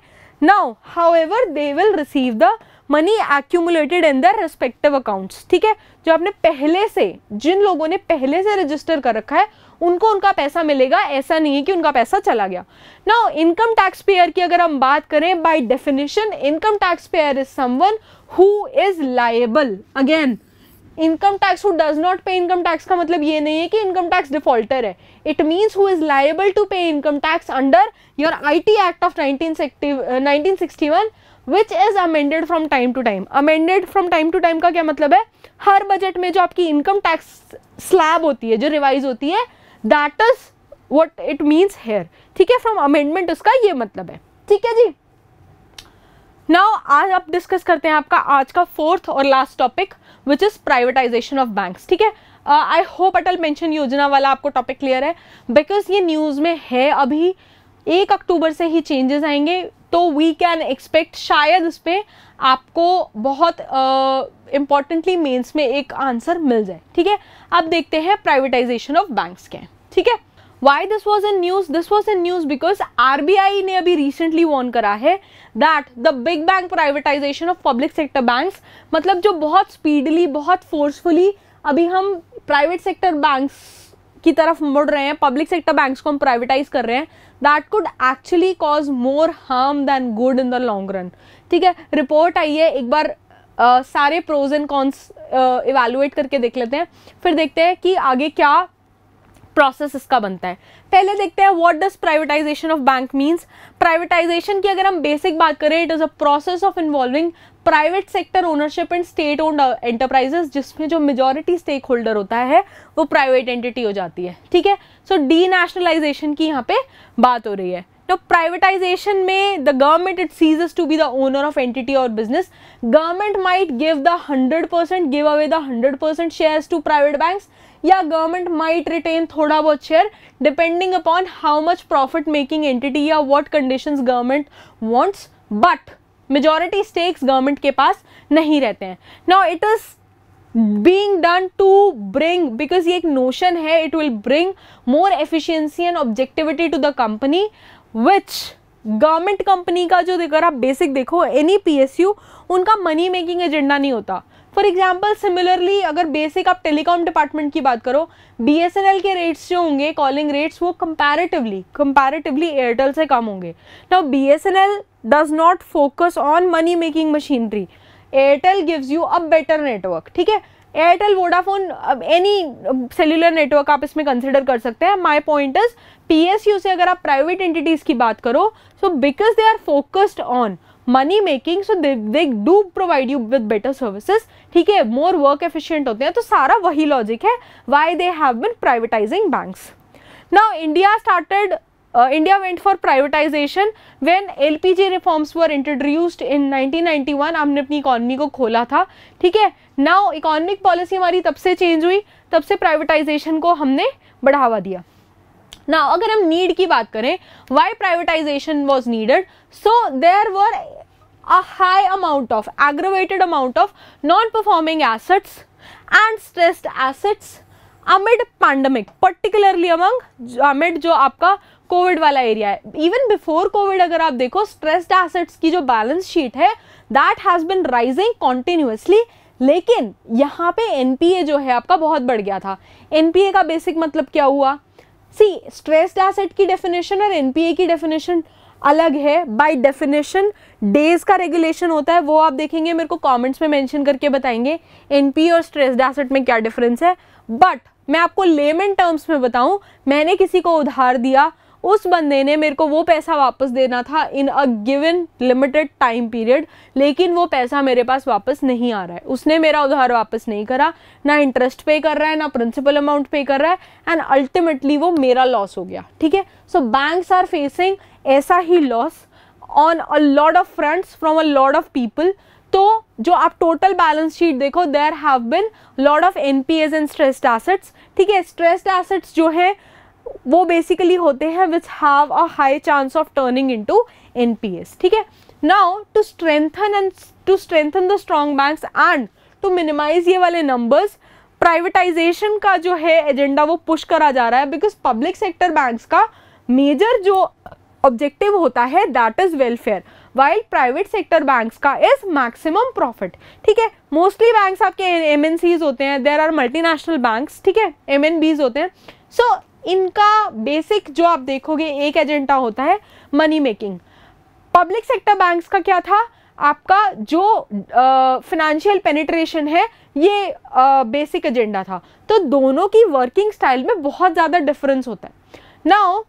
now however they will receive the money accumulated in their respective accounts ठीक है जो आपने पहले से जिन लोगों ने पहले से रजिस्टर कर रखा है उनको उनका पैसा मिलेगा ऐसा नहीं है कि उनका पैसा चला गया नाउ इनकम टैक्स पेयर की अगर हम बात करें by definition income tax payer is someone who is liable again income tax who does not pay income tax का मतलब ये नहीं है कि इनकम टैक्स डिफॉल्टर है it means who is liable to pay income tax under your IT act of 1961 which is amended from time to time amended from time to time का क्या मतलब है हर बजट में जो आपकी इनकम टैक्स स्लैब होती है जो रिवाइज होती है that is what it means here ठीक है फ्रॉम अमेंडमेंट उसका ये मतलब है ठीक है जी नाउ आज आप डिस्कस करते हैं आपका आज का फोर्थ और last topic which is privatisation of banks ठीक है I uh, hope Atal pension Yojana वाला आपको टॉपिक क्लियर है बिकॉज ये न्यूज़ में है अभी एक अक्टूबर से ही चेंजेस आएंगे तो वी कैन एक्सपेक्ट शायद उस पर आपको बहुत इंपॉर्टेंटली uh, मेंस में एक आंसर मिल जाए ठीक है अब देखते हैं प्राइवेटाइजेशन ऑफ बैंक्स के ठीक है why this was in news this was in news because R B I ने अभी रिसेंटली वॉर्न करा है that the big bank privatisation of public sector bank मतलब जो बहुत स्पीडली बहुत फोर्सफुली अभी हम प्राइवेट सेक्टर बैंक्स की तरफ मुड़ रहे हैं पब्लिक सेक्टर बैंक्स को हम प्राइवेटाइज कर रहे हैं that could actually cause more harm than good in the long run ठीक है रिपोर्ट आई है एक बार Uh, सारे प्रोज एंड कॉन्स इवेलुएट करके देख लेते हैं फिर देखते हैं कि आगे क्या प्रोसेस इसका बनता है पहले देखते हैं what does privatisation of bank means privatisation की अगर हम बेसिक बात करें it is a process of involving private sector ownership and state owned enterprises जिसमें जो मेजोरिटी स्टेक होल्डर होता है वो प्राइवेट एंटिटी हो जाती है ठीक है सो डी नेशनलाइजेशन की यहाँ पे बात हो रही है तो प्राइवेटाइजेशन में the government it ceases to be the owner of entity और business government might give the hundred percent give away the hundred percent share to private banks या गवर्नमेंट माइट रिटेन थोड़ा बहुत share depending upon how much profit making entity या what conditions government wants but majority stakes government के पास नहीं रहते हैं now it is being done to bring because ये एक नोशन है it will bring more efficiency and objectivity to the company which government company का जो अगर आप बेसिक देखो एनी पी एस यू उनका मनी मेकिंग एजेंडा नहीं होता फॉर एग्जाम्पल सिमिलरली अगर बेसिक आप टेलीकॉम डिपार्टमेंट की बात करो बी एस एन एल के रेट्स जो होंगे कॉलिंग रेट्स वो कंपेरेटिवली कंपेरेटिवली एयरटेल से कम होंगे ना B S N L does not focus on money making machinery Airtel gives you a better network ठीक है Airtel Vodafone any cellular network आप इसमें कंसिडर कर सकते हैं माई पॉइंट इज पी से अगर आप प्राइवेट एंटिटीज़ की बात करो so because they are focused on money making so they do provide you with better services ठीक है मोर वर्क एफिशिएंट होते हैं तो सारा वही लॉजिक है why they have been privatising banks now India started Uh, India went for privatization reforms LPG introduced in nineteen in 1991 हमने अपनी इकॉनमी को खोला था ठीक है नाउ इकोनॉमिक पॉलिसी हमारी तब से चेंज हुई तब से प्राइवेटाइजेशन को हमने बढ़ावा दिया नाउ अगर हम नीड की बात करें why privatization was needed so there were a high amount of aggravated amount of non performing assets and stressed assets amid pandemic particularly among amid जो आपका कोविड वाला एरिया है इवन बिफोर कोविड अगर आप देखो स्ट्रेस्ड एसेट्स की जो balance sheet है that has been rising continuously लेकिन यहाँ पे एनपीए जो है आपका बहुत बढ़ गया था एनपीए का बेसिक मतलब क्या हुआ सी स्ट्रेस्ड एसेट की डेफिनेशन और एनपीए की डेफिनेशन अलग है बाय डेफिनेशन डेज का रेगुलेशन होता है वो आप देखेंगे मेरे को कमेंट्स में मेंशन करके बताएंगे एनपी और स्ट्रेस्ड एसेट में क्या डिफरेंस है बट मैं आपको लेमन टर्म्स में बताऊं मैंने किसी को उधार दिया उस बंदे ने मेरे को वो पैसा वापस देना था in a given limited time period लेकिन वो पैसा मेरे पास वापस नहीं आ रहा है उसने मेरा उधार वापस नहीं करा ना इंटरेस्ट पे कर रहा है ना प्रिंसिपल अमाउंट पे कर रहा है एंड अल्टीमेटली वो मेरा लॉस हो गया ठीक है सो बैंक्स आर फेसिंग ऐसा ही loss on a lot of fronts from a lot of people तो जो आप टोटल बैलेंस शीट देखो there have been lot of N P As and stressed assets ठीक है स्ट्रेस्ड एसेट्स जो है वो बेसिकली होते हैं which have a high chance of turning into N P S ठीक है now to strengthen and to strengthen the strong bank and to minimize ये वाले नंबर्स प्राइवेटाइजेशन का जो है एजेंडा वो पुश करा जा रहा है बिकॉज पब्लिक सेक्टर बैंक्स का मेजर जो ऑब्जेक्टिव होता है that is welfare while private sector banks का इज मैक्सिमम प्रॉफिट ठीक है मोस्टली बैंक्स आपके एम होते हैं there are multi national banks ठीक है एम होते हैं सो so, इनका बेसिक जो आप देखोगे एक एजेंडा होता है money making public sector banks का क्या था आपका जो फिनेंशियल पेनिट्रेशन है ये बेसिक एजेंडा था तो दोनों की वर्किंग स्टाइल में बहुत ज़्यादा डिफरेंस होता है नाउ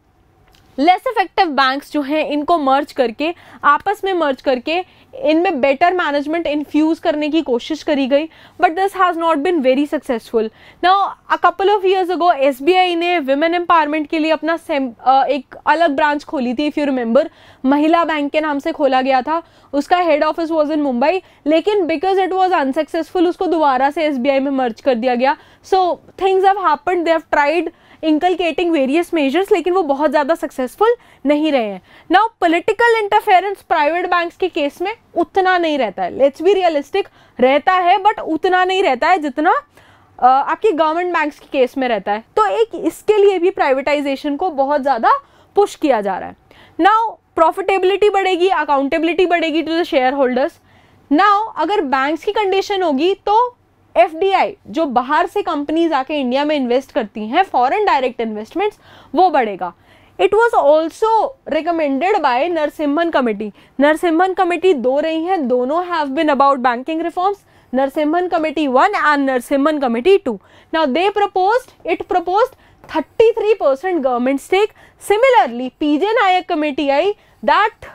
लेस इफेक्टिव बैंक्स जो हैं इनको मर्ज करके आपस में मर्ज करके इनमें बेटर मैनेजमेंट इन्फ्यूज़ करने की कोशिश करी गई but this has not been very successful now a couple of years ago S B I ने वुमेन एम्पावरमेंट के लिए अपना सेम एक अलग ब्रांच खोली थी if you remember Mahila bank के नाम से खोला गया था उसका head office was in Mumbai लेकिन बिकॉज इट वॉज अनसक्सेसफुल उसको दोबारा से एस बी आई में मर्ज कर दिया गया so things have happen they have tried inculcating various measures लेकिन वो बहुत ज़्यादा सक्सेसफुल नहीं रहे हैं now political interference private banks के केस में उतना नहीं रहता है लेट्स बी रियलिस्टिक रहता है बट उतना नहीं रहता है जितना आपके गवर्नमेंट बैंक्स के केस में रहता है तो एक इसके लिए भी प्राइवेटाइजेशन को बहुत ज़्यादा पुश किया जा रहा है नाउ प्रॉफिटेबिलिटी बढ़ेगी अकाउंटेबिलिटी बढ़ेगी to the share holders now अगर बैंक्स की कंडीशन होगी तो एफ जो बाहर से कंपनीज आके इंडिया में इन्वेस्ट करती हैं फॉरेन डायरेक्ट इन्वेस्टमेंट्स वो बढ़ेगा it was also recommended by Narasimhan committee Narasimhan committee दो रही हैं दोनों have been about banking reforms Narasimhan committee one and Narasimhan committee two now they propose it propose thirty three percent government stake similarly PJ Nayak committee I that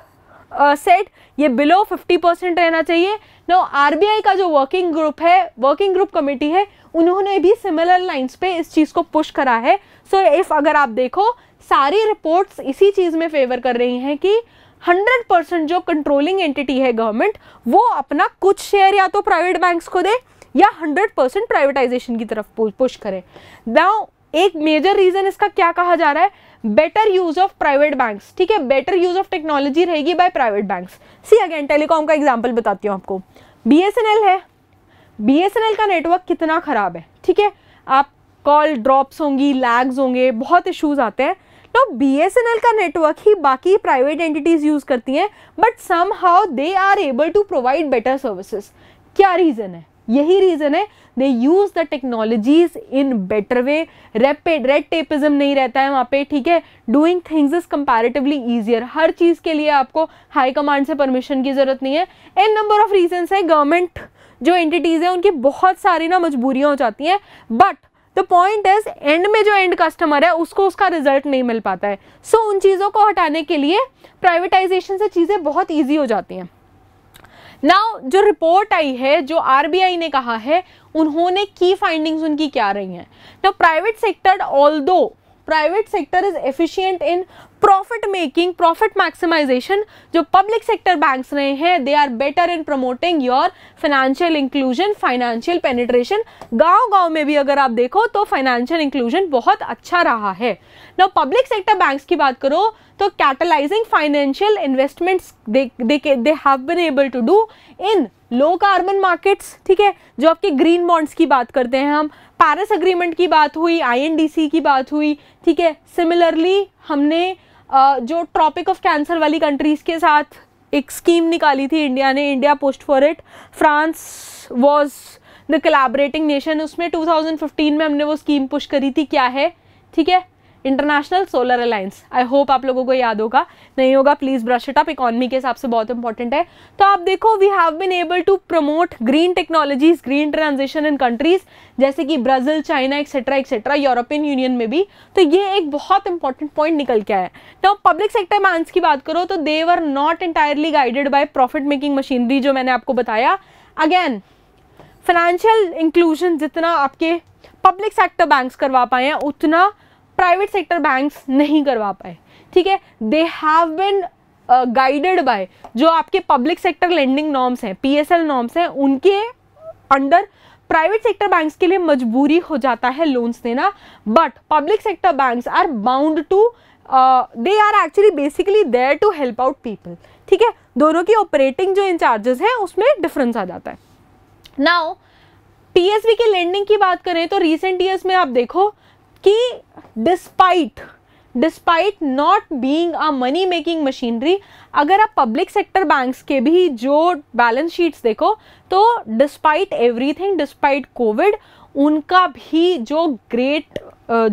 set ये below 50 percent रहना चाहिए ना RBI का जो वर्किंग ग्रुप है working group committee है उन्होंने भी सिमिलर लाइंस पे इस चीज़ को पुश करा है सो so इफ़ अगर आप देखो सारी रिपोर्ट्स इसी चीज़ में फेवर कर रही हैं कि 100 परसेंट जो कंट्रोलिंग एंटिटी है गवर्नमेंट वो अपना कुछ शेयर या तो प्राइवेट बैंक्स को दे या 100 परसेंट प्राइवेटाइजेशन की तरफ पुश करे नाउ एक मेजर रीज़न इसका क्या कहा जा रहा है better use of private banks ठीक है बेटर यूज ऑफ टेक्नोलॉजी रहेगी by private banks see again telecom का एग्जाम्पल बताती हूँ आपको बी है बी का नेटवर्क कितना ख़राब है ठीक है आप कॉल ड्रॉप्स होंगी लैग्स होंगे बहुत इश्यूज आते हैं तो बी का नेटवर्क ही बाकी प्राइवेट एंटिटीज़ यूज़ करती हैं but somehow they are able to provide better services क्या रीज़न है यही रीज़न है they use the technologies in better way rapid red tapism नहीं रहता है वहाँ पे ठीक है doing things is comparatively easier हर चीज़ के लिए आपको हाई कमांड से परमिशन की ज़रूरत नहीं है एन नंबर ऑफ रीजन्स है गवर्नमेंट जो एंटिटीज़ हैं उनकी बहुत सारी ना मजबूरियाँ हो जाती हैं but the point is end में जो एंड कस्टमर है उसको उसका रिजल्ट नहीं मिल पाता है सो so, उन चीज़ों को हटाने के लिए प्राइवेटाइजेशन से चीज़ें बहुत ईजी हो जाती हैं नाउ जो रिपोर्ट आई है जो आरबीआई ने कहा है उन्होंने की फाइंडिंग्स उनकी क्या रही हैं now private sector although private sector is efficient in profit making profit maximization जो पब्लिक सेक्टर बैंक्स रहे हैं they are better in promoting your financial inclusion financial penetration गांव गांव में भी अगर आप देखो तो फाइनेंशियल इंक्लूजन बहुत अच्छा रहा है न पब्लिक सेक्टर बैंक्स की बात करो तो catalyzing financial investments they have been able to do in low carbon markets ठीक है जो आपके ग्रीन बॉन्ड्स की बात करते हैं हम पैरिस अग्रीमेंट की बात हुई आईएनडीसी की बात हुई ठीक है सिमिलरली हमने जो ट्रॉपिक ऑफ कैंसर वाली कंट्रीज़ के साथ एक स्कीम निकाली थी इंडिया ने India post for it France was the collaborating nation उसमें 2015 में हमने वो स्कीम पुश करी थी क्या है ठीक है international solar alliance I hope आप लोगों को याद होगा नहीं होगा please brush it up economy के हिसाब से बहुत इंपॉर्टेंट है तो आप देखो we have been able to promote green technologies green transition in countries जैसे कि Brazil China etcetera etcetera European Union में भी तो ये एक बहुत इंपॉर्टेंट पॉइंट निकल के आया तो पब्लिक सेक्टर बैंस की बात करो तो they were not entirely guided by profit making machinery जो मैंने आपको बताया अगेन फाइनेंशियल इंक्लूजन जितना आपके पब्लिक सेक्टर बैंक्स करवा पाए हैं उतना प्राइवेट सेक्टर बैंक्स नहीं करवा पाए ठीक है they have been guided by जो आपके पब्लिक सेक्टर लेंडिंग नॉर्म्स हैं पीएसएल नॉर्म्स हैं उनके अंडर प्राइवेट सेक्टर बैंक्स के लिए मजबूरी हो जाता है लोन्स देना but public sector banks are bound to they are actually basically there to help out people ठीक है दोनों की ऑपरेटिंग जो इंचार्जेस हैं उसमें डिफरेंस आ जाता है नाउ पीएसबी की लेंडिंग की बात करें तो रिसेंट ईयर्स में आप देखो कि despite despite not being a money making machinery अगर आप पब्लिक सेक्टर बैंक्स के भी जो बैलेंस शीट्स देखो तो डिस्पाइट एवरीथिंग डिस्पाइट कोविड उनका भी जो ग्रेट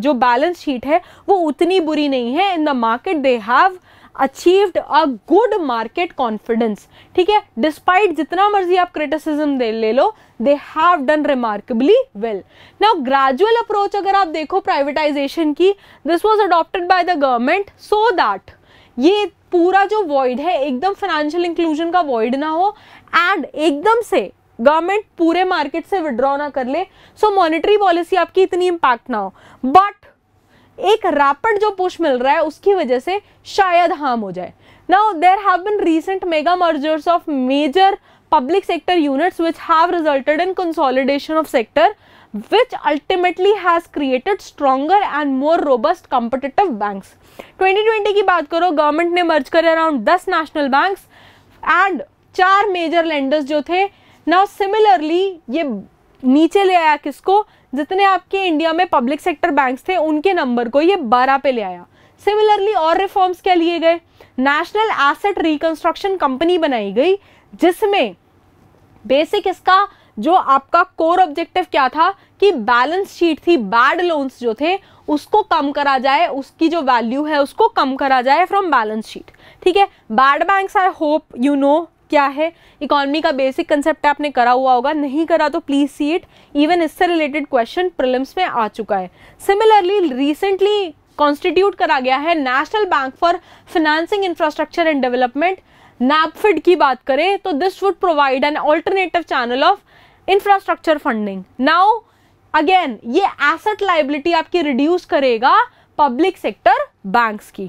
जो बैलेंस शीट है वो उतनी बुरी नहीं है in the market they have achieved a good market confidence ठीक है डिस्पाइट जितना मर्जी आप क्रिटिसिज्म दे ले लो they have done remarkably well now gradual approach अगर आप देखो प्राइवेटाइजेशन की this was adopted by the government so that ये पूरा जो वॉइड है एकदम फाइनेंशियल इंक्लूजन का वॉइड ना हो एंड एकदम से गवर्नमेंट पूरे मार्केट से विड्रॉ ना कर ले सो मॉनेटरी पॉलिसी आपकी इतनी इंपैक्ट ना हो बट एक रैपिड जो पुश मिल रहा है उसकी वजह से शायद हार्म हो जाए now there have been recent mega mergers of major public sector units which have resulted in consolidation of sector which ultimately has created stronger and more robust competitive bank twenty की बात करो government ने merge करे around दस national bank and चार major lenders जो थे now similarly ये नीचे ले आया किसको जितने आपके इंडिया में पब्लिक सेक्टर बैंक्स थे उनके नंबर को ये बारह पे ले आया सिमिलरली और रिफॉर्म्स क्या लिए गए नेशनल एसेट रिकंस्ट्रक्शन कंपनी बनाई गई जिसमें बेसिक इसका जो आपका कोर ऑब्जेक्टिव क्या था कि बैलेंस शीट थी बैड लोन्स जो थे उसको कम करा जाए उसकी जो वैल्यू है उसको कम करा जाए फ्रॉम बैलेंस शीट ठीक है bad banks I hope you know क्या है इकोनॉमी का बेसिक कंसेप्ट आपने करा हुआ होगा नहीं करा तो प्लीज़ सी इट इवन इससे रिलेटेड क्वेश्चन प्रिलिम्स में आ चुका है सिमिलरली रिसेंटली कॉन्स्टिट्यूट करा गया है national bank for financing infrastructure and development NaBFID की बात करें तो this would provide an alternative channel of infrastructure funding now again ये एसेट लाइबिलिटी आपकी रिड्यूस करेगा पब्लिक सेक्टर बैंक्स की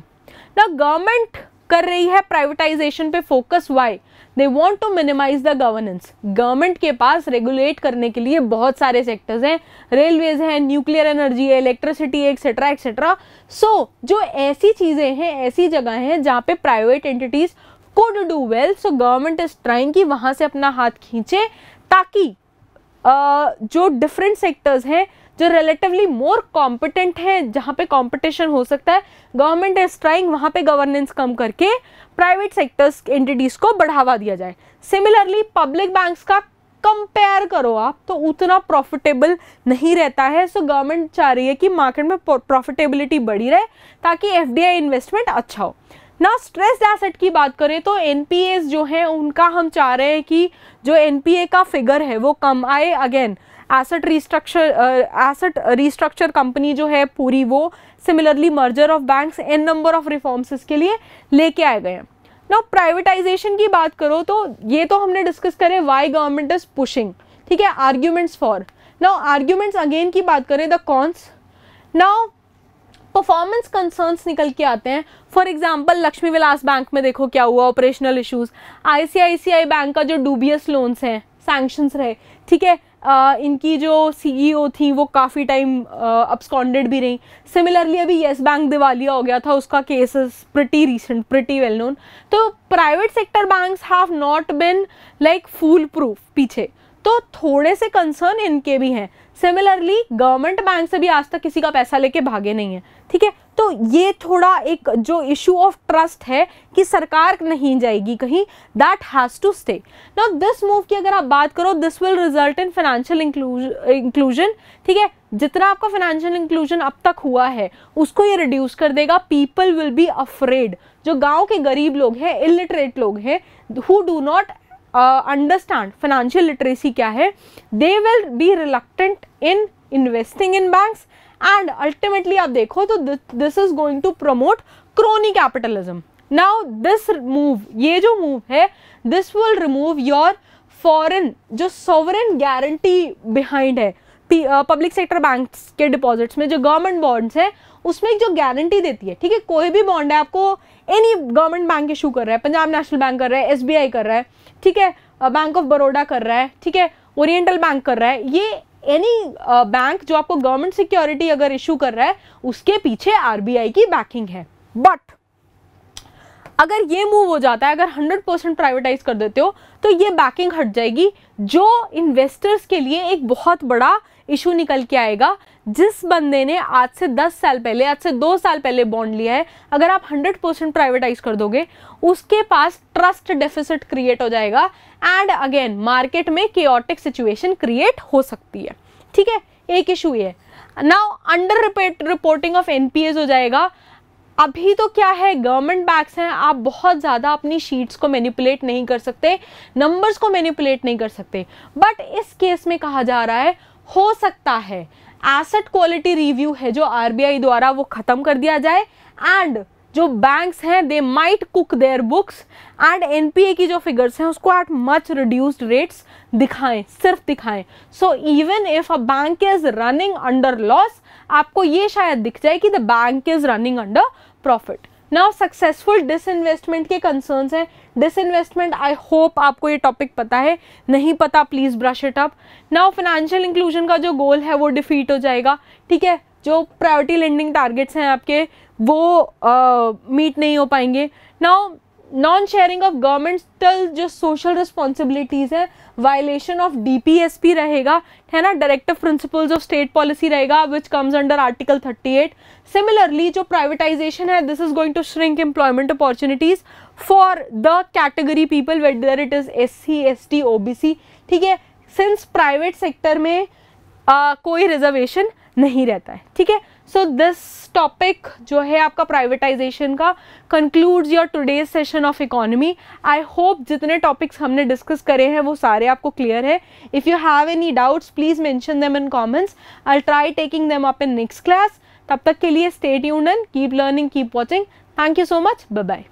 ना गवर्नमेंट कर रही है प्राइवेटाइजेशन पे focus why they want to minimize the governance government के पास रेगुलेट करने के लिए बहुत सारे सेक्टर्स हैं रेलवेज हैं न्यूक्लियर एनर्जी है इलेक्ट्रिसिटी एक्सेट्रा एक्सेट्रा सो जो ऐसी चीज़ें हैं ऐसी जगह हैं जहाँ पे private entities could do well so government is trying कि वहाँ से अपना हाथ खींचे ताकि uh, जो डिफरेंट सेक्टर्स हैं जो रिलेटिवली मोर कॉम्पिटेंट हैं जहाँ पे कॉम्पिटिशन हो सकता है गवर्नमेंट इज ट्राइंग वहाँ पे गवर्नेंस कम करके प्राइवेट सेक्टर्स एंटिटीज़ को बढ़ावा दिया जाए सिमिलरली पब्लिक बैंक्स का कंपेयर करो आप तो उतना प्रॉफिटेबल नहीं रहता है सो गवर्नमेंट चाह रही है कि मार्केट में प्रॉफिटेबिलिटी बढ़ी रहे ताकि एफ इन्वेस्टमेंट अच्छा हो ना स्ट्रेस एसेट की बात करें तो एन जो हैं उनका हम चाह रहे हैं कि जो एन का फिगर है वो कम आए again asset restructure asset restructure company जो है पूरी वो similarly merger of banks an number of reforms इसके लिए लेके आए गए हैं ना प्राइवेटाइजेशन की बात करो तो ये तो हमने डिस्कस करें वाई गवर्नमेंट इज पुशिंग ठीक है arguments for now arguments again की बात करें the cons now performance concerns निकल के आते हैं for example Lakshmi Vilas bank में देखो क्या हुआ ऑपरेशनल इशूज़ आईसीआईसीआई बैंक का जो डूबियस लोन्स हैं सैंक्शंस रहे ठीक है आ, इनकी जो सीईओ e थी वो काफ़ी टाइम अपस्कॉन्डेड भी रहीं सिमिलरली अभी येस बैंक दिवालिया हो गया था उसका cases pretty pretty recent pretty well known तो private sector banks have not been like foolproof पीछे तो थोड़े से कंसर्न इनके भी हैं सिमिलरली गवर्नमेंट बैंक से भी आज तक किसी का पैसा लेके भागे नहीं है ठीक है तो ये थोड़ा एक जो इशू ऑफ ट्रस्ट है कि सरकार नहीं जाएगी कहीं that has to stay now this move की अगर आप बात करो this will result in financial inclusion ठीक है जितना आपका फाइनेंशियल इंक्लूजन अब तक हुआ है उसको ये रिड्यूस कर देगा पीपल विल बी अफ्रेड जो गांव के गरीब लोग हैं इलिटरेट लोग हैं who do not understand financial literacy क्या है they will be reluctant in investing in banks and ultimately आप देखो तो this is going to promote crony capitalism now this move ये जो मूव है this will remove your foreign जो sovereign guarantee behind है पब्लिक सेक्टर बैंक्स के deposits में जो गवर्नमेंट बॉन्ड्स है उसमें एक जो गारंटी देती है ठीक है कोई भी बॉन्ड है आपको एनी गवर्नमेंट बैंक इशू कर रहा है पंजाब नेशनल बैंक कर रहा है एस कर रहा है ठीक है बैंक ऑफ बड़ोडा कर रहा है ठीक है ओरिएंटल बैंक कर रहा है ये एनी बैंक जो आपको गवर्नमेंट सिक्योरिटी अगर इशू कर रहा है उसके पीछे आरबीआई की बैकिंग है बट अगर ये मूव हो जाता है अगर 100 परसेंट प्राइवेटाइज कर देते हो तो ये बैकिंग हट जाएगी जो इन्वेस्टर्स के लिए एक बहुत बड़ा इशू निकल के आएगा जिस बंदे ने आज से दस साल पहले आज से दो साल पहले बॉन्ड लिया है अगर आप हंड्रेड परसेंट प्राइवेटाइज कर दोगे उसके पास ट्रस्ट डेफिसिट क्रिएट हो जाएगा एंड अगेन मार्केट में केटिक सिचुएशन क्रिएट हो सकती है ठीक है एक इशू ये now under reporting of NPAs हो जाएगा अभी तो क्या है गवर्नमेंट बैक्स हैं आप बहुत ज़्यादा अपनी शीट्स को मैनिपुलेट नहीं कर सकते नंबर्स को मैनिपुलेट नहीं कर सकते बट इस केस में कहा जा रहा है हो सकता है एसेट क्वालिटी रिव्यू है जो आरबीआई द्वारा वो ख़त्म कर दिया जाए एंड जो बैंक्स हैं they might cook their books and NPA की जो फिगर्स हैं उसको एट मच रिड्यूस्ड रेट्स दिखाएं सिर्फ दिखाएं so even if a bank is running under loss आपको ये शायद दिख जाए कि the bank is running under profit now successful disinvestment के कंसर्न्स हैं डिसइन्वेस्टमेंट आई होप आपको ये टॉपिक पता है नहीं पता please brush it up now financial inclusion का जो गोल है वो डिफीट हो जाएगा ठीक है जो प्रायोरिटी लेंडिंग टारगेट्स हैं आपके वो मीट uh, नहीं हो पाएंगे now non sharing of governmental जो सोशल रिस्पॉन्सिबिलिटीज़ हैं वायलेशन ऑफ डीपीएसपी रहेगा है ना directive principles of state policy रहेगा which comes under article 38 similarly जो प्राइवेटाइजेशन है this is going to shrink employment opportunities for the category people whether it is S C S T O B C ठीक है since private sector में आ, uh, कोई reservation नहीं रहता है ठीक है सो दिस टॉपिक जो है आपका प्राइवेटाइजेशन का concludes your today's session of economy I hope जितने टॉपिक्स हमने डिस्कस करे हैं वो सारे आपको क्लियर है if you have any doubts please mention them in comments I try taking them up in next class तब तक के लिए स्टेट यून and keep learning keep watching thank you so much bye bye